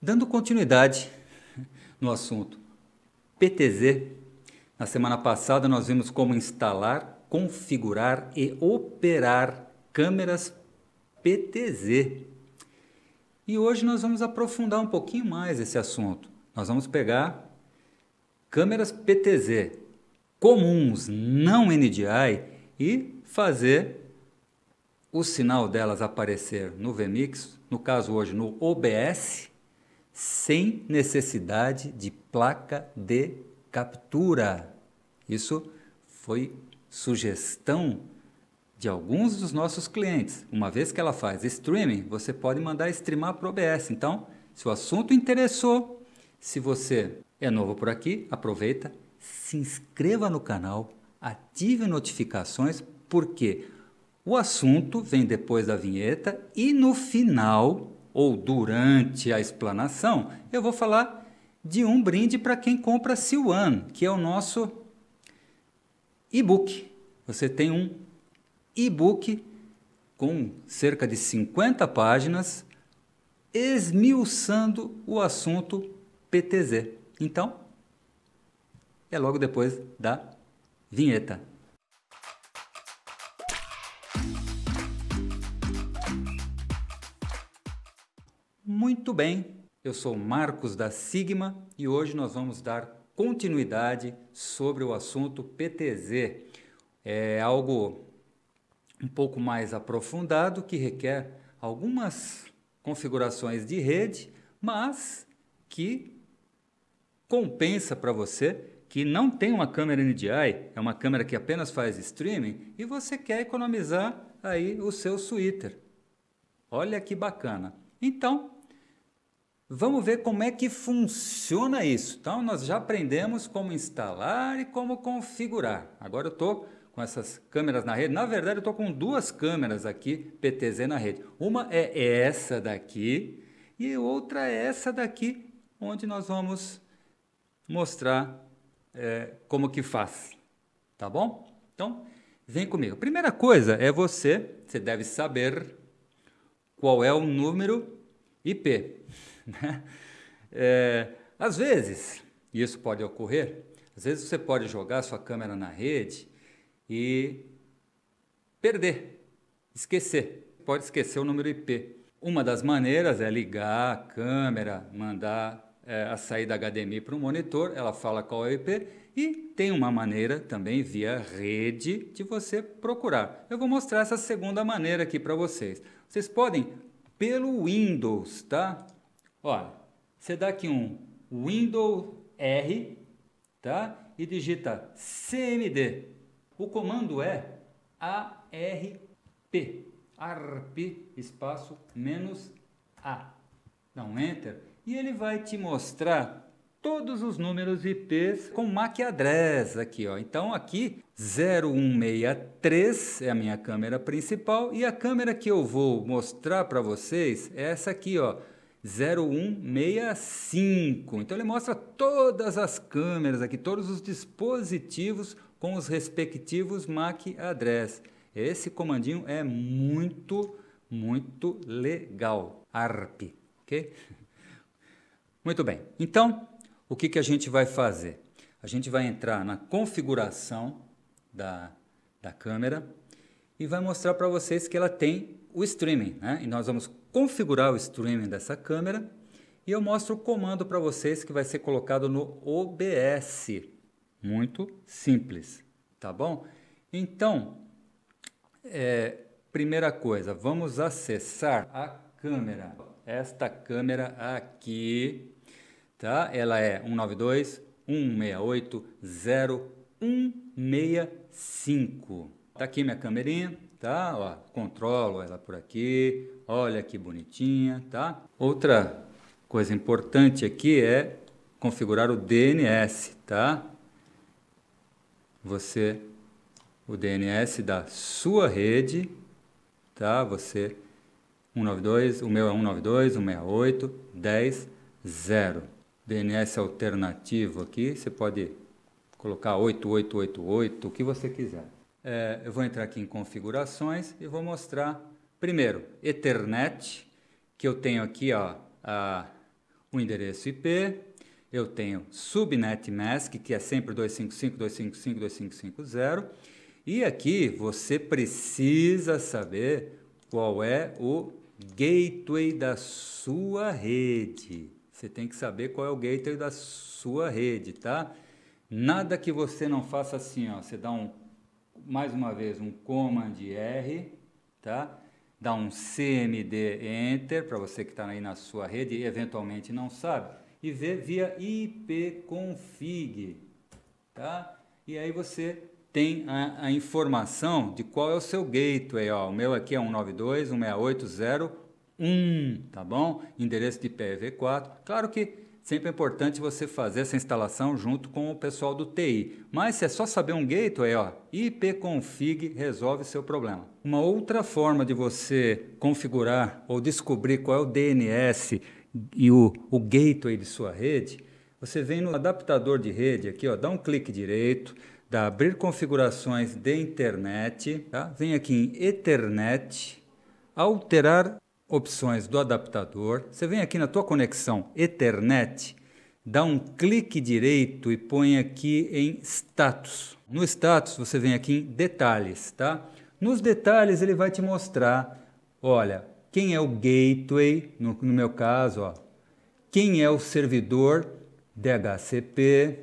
Dando continuidade no assunto PTZ, na semana passada nós vimos como instalar, configurar e operar câmeras PTZ. E hoje nós vamos aprofundar um pouquinho mais esse assunto. Nós vamos pegar câmeras PTZ comuns, não NDI, e fazer o sinal delas aparecer no VMix, no caso hoje no OBS, sem necessidade de placa de captura. Isso foi sugestão de alguns dos nossos clientes. Uma vez que ela faz streaming, você pode mandar streamar para o OBS. Então, se o assunto interessou, se você é novo por aqui, aproveita, se inscreva no canal, ative notificações, porque o assunto vem depois da vinheta e no final ou durante a explanação, eu vou falar de um brinde para quem compra Silwan, que é o nosso e-book. Você tem um e-book com cerca de 50 páginas esmiuçando o assunto PTZ. Então, é logo depois da vinheta. Muito bem, eu sou Marcos da Sigma e hoje nós vamos dar continuidade sobre o assunto PTZ. É algo um pouco mais aprofundado que requer algumas configurações de rede, mas que compensa para você que não tem uma câmera NDI, é uma câmera que apenas faz streaming e você quer economizar aí o seu Twitter. Olha que bacana. Então, Vamos ver como é que funciona isso. Então, nós já aprendemos como instalar e como configurar. Agora eu estou com essas câmeras na rede. Na verdade, eu estou com duas câmeras aqui PTZ na rede. Uma é essa daqui e outra é essa daqui, onde nós vamos mostrar é, como que faz. Tá bom? Então, vem comigo. Primeira coisa é você, você deve saber qual é o número IP. Né? É, às vezes, isso pode ocorrer, às vezes você pode jogar sua câmera na rede e perder, esquecer. Pode esquecer o número IP. Uma das maneiras é ligar a câmera, mandar é, a saída HDMI para o monitor, ela fala qual é o IP, e tem uma maneira também via rede de você procurar. Eu vou mostrar essa segunda maneira aqui para vocês. Vocês podem, pelo Windows, tá? Olha, você dá aqui um Windows R, tá? E digita CMD. O comando é ARP, ARP espaço menos A. Dá um Enter e ele vai te mostrar todos os números IPs com MAC address aqui, ó. Então aqui 0163 é a minha câmera principal e a câmera que eu vou mostrar para vocês é essa aqui, ó. 0165. Então ele mostra todas as câmeras aqui, todos os dispositivos com os respectivos MAC address. Esse comandinho é muito, muito legal. ARP, ok? Muito bem. Então, o que, que a gente vai fazer? A gente vai entrar na configuração da, da câmera e vai mostrar para vocês que ela tem o streaming, né? E nós vamos configurar o streaming dessa câmera e eu mostro o comando para vocês que vai ser colocado no OBS. Muito simples, tá bom? Então, é, primeira coisa, vamos acessar a câmera. Esta câmera aqui, tá? Ela é 192 168 0165. Tá aqui minha câmerinha tá? Ó, controlo ela por aqui, olha que bonitinha, tá? Outra coisa importante aqui é configurar o DNS, tá? Você, o DNS da sua rede, tá? Você 192, o meu é 192, 168, 10, 0. DNS alternativo aqui, você pode colocar 8888, o que você quiser é, eu vou entrar aqui em configurações e vou mostrar, primeiro, Ethernet, que eu tenho aqui ó, a, o endereço IP, eu tenho subnet mask, que é sempre 255.255.255.0, e aqui você precisa saber qual é o gateway da sua rede. Você tem que saber qual é o gateway da sua rede, tá? Nada que você não faça assim, ó, você dá um mais uma vez, um Command R, tá? Dá um CMD Enter, para você que está aí na sua rede e eventualmente não sabe, e vê via ipconfig, tá? E aí você tem a, a, informação de qual é o seu gateway, ó. O meu aqui é 192.168.0.1, tá bom? Endereço de ipv 4 Claro que Sempre é importante você fazer essa instalação junto com o pessoal do TI. Mas se é só saber um gateway, ó, ipconfig resolve seu problema. Uma outra forma de você configurar ou descobrir qual é o DNS e o, o gateway de sua rede, você vem no adaptador de rede aqui, ó, dá um clique direito, dá abrir configurações de internet, tá? Vem aqui em Ethernet, alterar opções do adaptador, você vem aqui na tua conexão Ethernet, dá um clique direito e põe aqui em status. No status você vem aqui em detalhes, tá? Nos detalhes ele vai te mostrar, olha, quem é o gateway, no, no meu caso, ó, quem é o servidor DHCP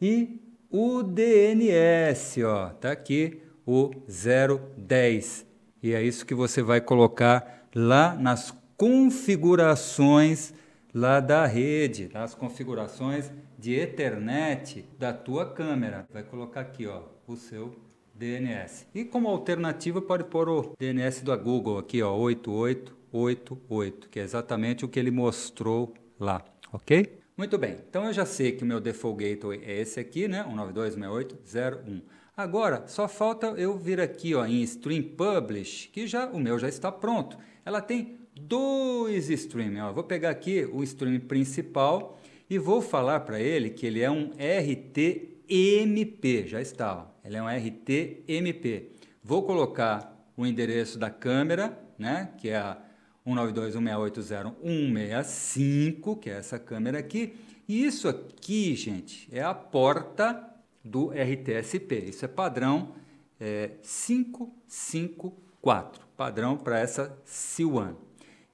e o DNS, ó, tá aqui o 010. E é isso que você vai colocar lá nas configurações lá da rede, nas configurações de Ethernet da tua câmera. Vai colocar aqui, ó, o seu DNS. E como alternativa pode pôr o DNS da Google aqui, ó, 8888, que é exatamente o que ele mostrou lá, ok? Muito bem, então eu já sei que o meu default gateway é esse aqui, né, 192.68.01. Agora, só falta eu vir aqui ó, em Stream Publish, que já o meu já está pronto. Ela tem dois streams. Ó. Vou pegar aqui o stream principal e vou falar para ele que ele é um RTMP. Já está, ó. ele é um RTMP. Vou colocar o endereço da câmera, né? que é a 192.168.0165, que é essa câmera aqui. E isso aqui, gente, é a porta do RTSP. Isso é padrão é, 554, padrão para essa C1.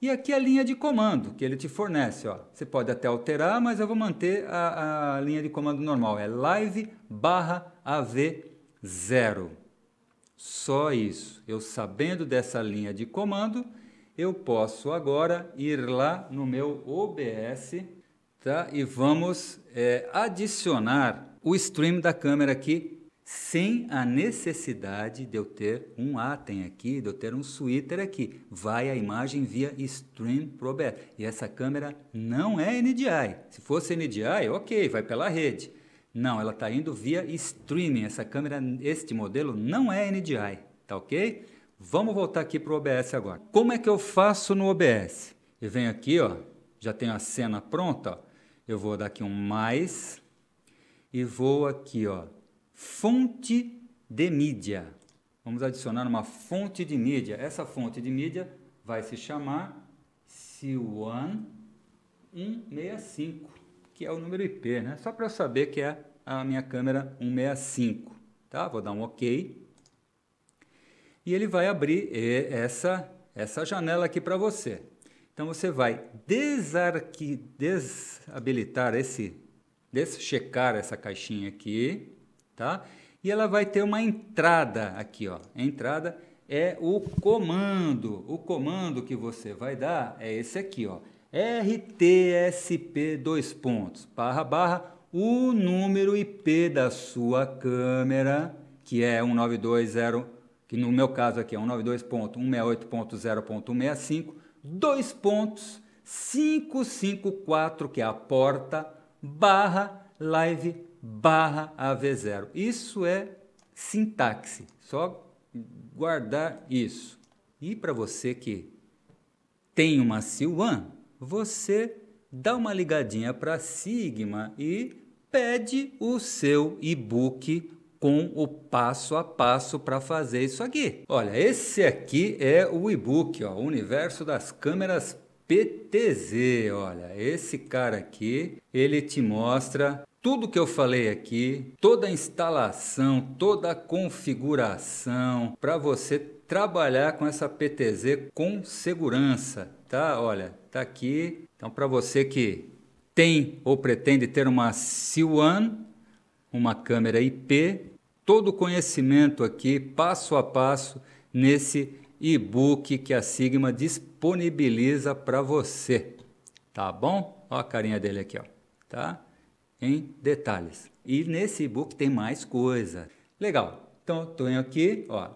E aqui é a linha de comando que ele te fornece. Ó. Você pode até alterar, mas eu vou manter a, a linha de comando normal. É live barra AV0. Só isso. Eu sabendo dessa linha de comando, eu posso agora ir lá no meu OBS tá? e vamos é, adicionar o stream da câmera aqui sem a necessidade de eu ter um atem aqui, de eu ter um sweater aqui. Vai a imagem via Stream ProBet. E essa câmera não é NDI. Se fosse NDI, ok, vai pela rede. Não, ela está indo via streaming. Essa câmera, este modelo não é NDI, tá ok? Vamos voltar aqui para o OBS agora. Como é que eu faço no OBS? Eu venho aqui, ó, já tenho a cena pronta. Ó. Eu vou dar aqui um mais, e vou aqui, ó, fonte de mídia. Vamos adicionar uma fonte de mídia. Essa fonte de mídia vai se chamar Siwan 165, que é o número IP, né? Só para eu saber que é a minha câmera 165, tá? Vou dar um OK. E ele vai abrir essa essa janela aqui para você. Então você vai desarqui, desabilitar esse deschecar essa caixinha aqui, tá? E ela vai ter uma entrada aqui, ó. A entrada é o comando. O comando que você vai dar é esse aqui, ó. RTSP dois pontos, barra, barra, o número IP da sua câmera, que é 1920, que no meu caso aqui é 192.168.0.165, dois pontos, 554, que é a porta, barra live barra AV0. Isso é sintaxe, só guardar isso. E para você que tem uma C1, você dá uma ligadinha para Sigma e pede o seu e-book com o passo a passo para fazer isso aqui. Olha, esse aqui é o e-book, o Universo das Câmeras PTZ, olha, esse cara aqui, ele te mostra tudo que eu falei aqui, toda a instalação, toda a configuração para você trabalhar com essa PTZ com segurança, tá? Olha, tá aqui. Então para você que tem ou pretende ter uma C1, uma câmera IP, todo o conhecimento aqui passo a passo nesse e-book que a Sigma disponibiliza para você, tá bom? Ó a carinha dele aqui, ó, tá? Em detalhes. E nesse e-book tem mais coisa. Legal. Então, tenho aqui, ó,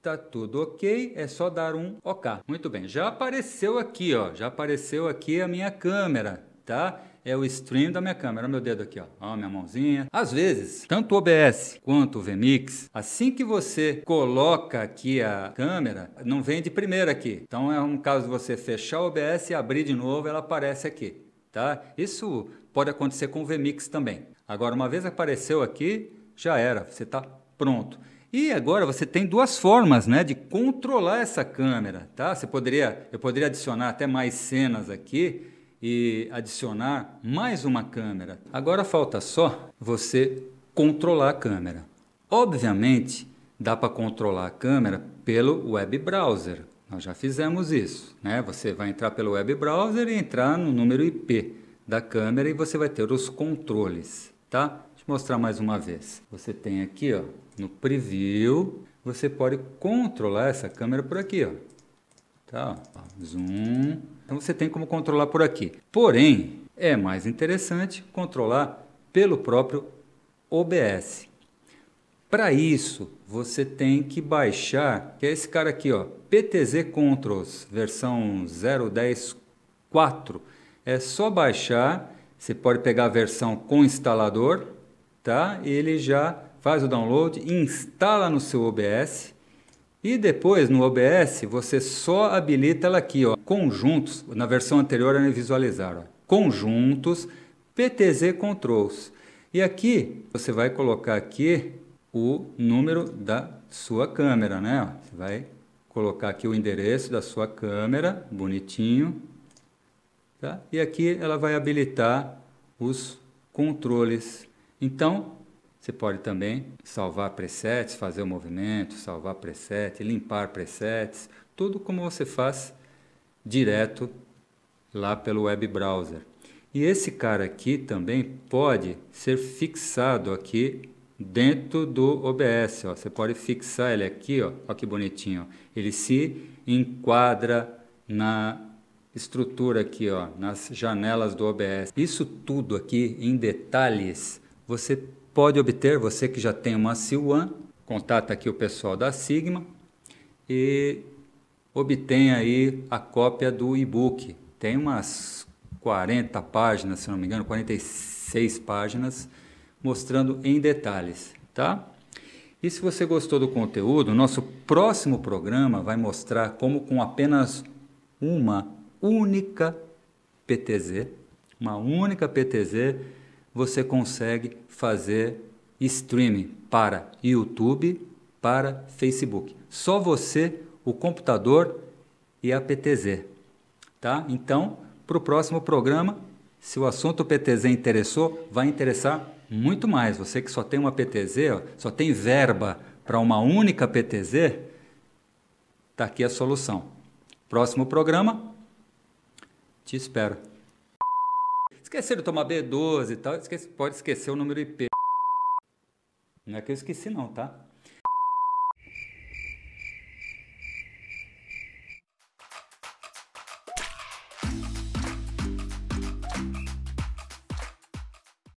tá tudo ok, é só dar um OK. Muito bem, já apareceu aqui, ó, já apareceu aqui a minha câmera, tá? é o stream da minha câmera. Olha meu dedo aqui, ó. Ó, minha mãozinha. Às vezes, tanto o OBS quanto o VMix, assim que você coloca aqui a câmera, não vem de primeira aqui. Então é um caso de você fechar o OBS e abrir de novo, ela aparece aqui, tá? Isso pode acontecer com o VMix também. Agora, uma vez apareceu aqui, já era, você está pronto. E agora você tem duas formas, né, de controlar essa câmera, tá? Você poderia, eu poderia adicionar até mais cenas aqui e adicionar mais uma câmera. Agora falta só você controlar a câmera. Obviamente, dá para controlar a câmera pelo web browser. Nós já fizemos isso, né? Você vai entrar pelo web browser e entrar no número IP da câmera e você vai ter os controles, tá? Deixa eu mostrar mais uma vez. Você tem aqui, ó, no preview, você pode controlar essa câmera por aqui, ó. Tá, zoom. Então você tem como controlar por aqui. Porém, é mais interessante controlar pelo próprio OBS. Para isso, você tem que baixar, que é esse cara aqui, ó, PTZ Controls, versão 0.10.4. É só baixar, você pode pegar a versão com instalador, tá? Ele já faz o download, instala no seu OBS e depois no OBS você só habilita ela aqui, ó, conjuntos, na versão anterior era visualizar, ó, conjuntos, PTZ controls. E aqui você vai colocar aqui o número da sua câmera, né? Você vai colocar aqui o endereço da sua câmera, bonitinho, tá? E aqui ela vai habilitar os controles. Então, você pode também salvar presets, fazer o movimento, salvar preset, limpar presets, tudo como você faz direto lá pelo web browser. E esse cara aqui também pode ser fixado aqui dentro do OBS. Ó. Você pode fixar ele aqui, ó. que bonitinho. Ele se enquadra na estrutura aqui, ó, nas janelas do OBS. Isso tudo aqui em detalhes você pode obter, você que já tem uma CIL1, contata aqui o pessoal da Sigma e obtém aí a cópia do e-book. Tem umas 40 páginas, se não me engano, 46 páginas, mostrando em detalhes, tá? E se você gostou do conteúdo, nosso próximo programa vai mostrar como com apenas uma única PTZ, uma única PTZ, você consegue fazer streaming para YouTube, para Facebook. Só você, o computador e a PTZ. Tá? Então, para o próximo programa, se o assunto PTZ interessou, vai interessar muito mais. Você que só tem uma PTZ, ó, só tem verba para uma única PTZ, está aqui a solução. Próximo programa, te espero. Esqueceram de tomar B12 e tal, esquece, pode esquecer o número IP. Não é que eu esqueci não, tá?